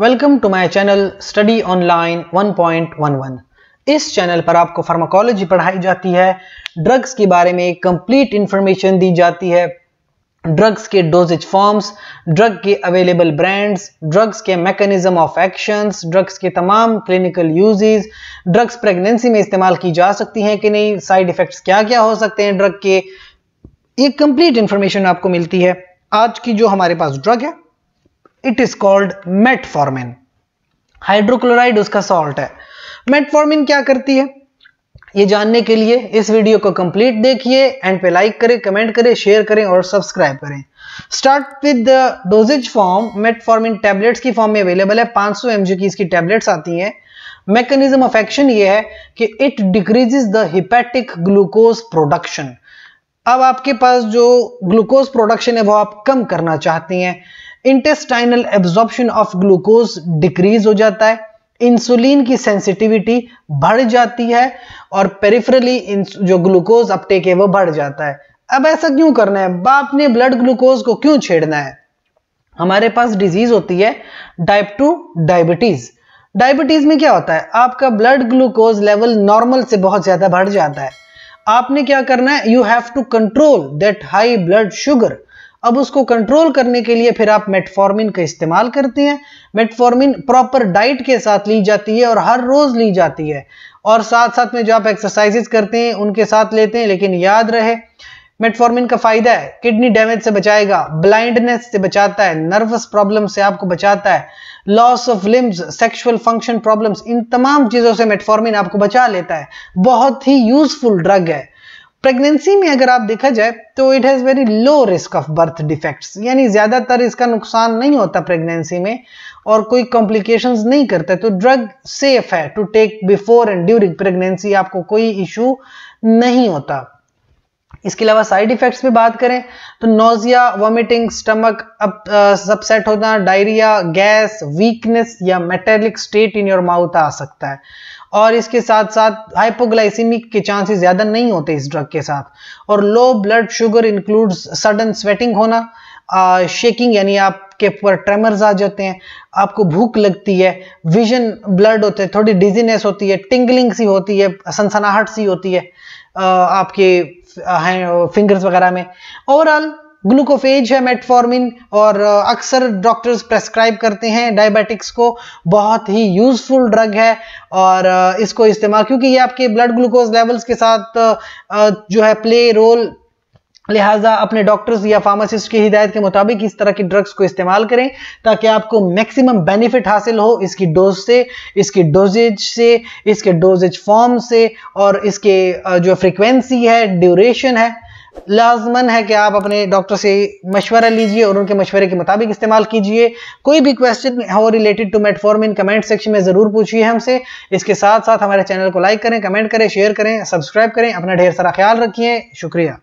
welcome to my channel study online 1.11 इस channel पर आपको फार्माकोलॉजी पढ़ाई जाती है ड्रग्स के बारे में कंप्लीट इंफॉर्मेशन दी जाती है ड्रग्स के डोजेज फॉर्म्स ड्रग के अवेलेबल ब्रांड्स ड्रग्स के मैकेनिज्म ऑफ एक्शंस ड्रग्स के तमाम क्लिनिकल यूजेस ड्रग्स प्रेगनेंसी में इस्तेमाल की जा सकती हैं कि नहीं साइड इफेक्ट्स क्या क्या हो सकते हैं ड्रग के ये कंप्लीट इंफॉर्मेशन आपको मिलती है आज की जो हमारे पास ड्रग है it is called metformin hydrochloride उसका सॉल्ट है मेटफॉर्मिन क्या करती है ये जानने के लिए इस वीडियो को कंप्लीट देखिए एंड पे लाइक करें कमेंट करें शेयर करें और सब्सक्राइब करें start with the dosage form metformin tablets की फॉर्म में अवेलेबल है 500 सौ एमजी की इसकी टैबलेट्स आती हैं मैकेनिज्म ऑफ एक्शन ये है कि it decreases the hepatic glucose production अब आपके पास जो ग्लूकोज प्रोडक्शन है वो आप कम करना चाहती हैं intestinal absorption of glucose decrease हो जाता है इंसुलिन की सेंसिटिविटी बढ़ जाती है और पेरिफरली जो ग्लूकोज अपटेक है वो बढ़ जाता है अब ऐसा क्यों करना है बाप ने ब्लड ग्लूकोज को क्यों छेड़ना है हमारे पास डिजीज होती है टाइप टू डायबिटीज डायबिटीज में क्या होता है आपका ब्लड ग्लूकोज लेवल नॉर्मल से बहुत ज्यादा बढ़ जाता है आपने क्या करना है you have to control that high blood sugar अब उसको कंट्रोल करने के लिए फिर आप मेटफॉर्मिन का इस्तेमाल करते हैं मेटफॉर्मिन प्रॉपर डाइट के साथ ली जाती है और हर रोज़ ली जाती है और साथ साथ में जो आप एक्सरसाइजेस करते हैं उनके साथ लेते हैं लेकिन याद रहे मेटफॉर्मिन का फायदा है किडनी डैमेज से बचाएगा ब्लाइंडनेस से बचाता है नर्वस प्रॉब्लम से आपको बचाता है loss of limbs sexual function problems इन तमाम चीज़ों से मेटफॉर्मिन आपको बचा लेता है बहुत ही यूजफुल ड्रग है प्रेगनेंसी में अगर आप देखा जाए तो it has very low risk of birth defects यानी ज़्यादातर इसका नुकसान नहीं होता प्रेगनेंसी में और कोई कॉम्प्लिकेशन नहीं करता तो ड्रग सेफ है to take before and during pregnancy आपको कोई इशू नहीं होता इसके अलावा साइड इफेक्ट्स पे बात करें तो nausea vomiting stomach up subset होना डायरिया गैस वीकनेस या metallic state in your mouth आ सकता है और इसके साथ साथ हाइपोग्लाइसिमिक के चांसेस ज़्यादा नहीं होते इस ड्रग के साथ और low blood sugar includes sudden sweating होना शेकिंग यानी आप के ऊपर ट्रेमर्स आ जाते हैं आपको भूख लगती है विजन ब्लड होते हैं थोड़ी डिजीनेस होती है टिंगलिंग सी होती है सनसनाहट सी होती है आपके फिंगर्स वगैरह में ओवरऑल ग्लूकोफेज है मेटफॉर्मिन और अक्सर डॉक्टर्स प्रेस्क्राइब करते हैं डायबिटिक्स को बहुत ही यूज़फुल ड्रग है और इसको इस्तेमाल क्योंकि ये आपके ब्लड ग्लूकोज लेवल्स के साथ जो है प्ले रोल लिहाजा अपने डॉक्टर्स या फार्मासिस्ट की हिदायत के मुताबिक इस तरह की ड्रग्स को इस्तेमाल करें ताकि आपको मैक्सिमम बेनिफिट हासिल हो इसकी डोज से इसकी डोजेज से इसके डोजेज फॉर्म से और इसके जो फ्रीक्वेंसी है ड्यूरेशन है लाजमन है कि आप अपने डॉक्टर से मशवरा लीजिए और उनके मशवरे के मुताबिक इस्तेमाल कीजिए कोई भी क्वेश्चन हो related to metformin comment section में ज़रूर पूछिए हमसे इसके साथ साथ हमारे चैनल को लाइक करें कमेंट करें शेयर करें सब्सक्राइब करें अपना ढेर सारा ख्याल रखिए शुक्रिया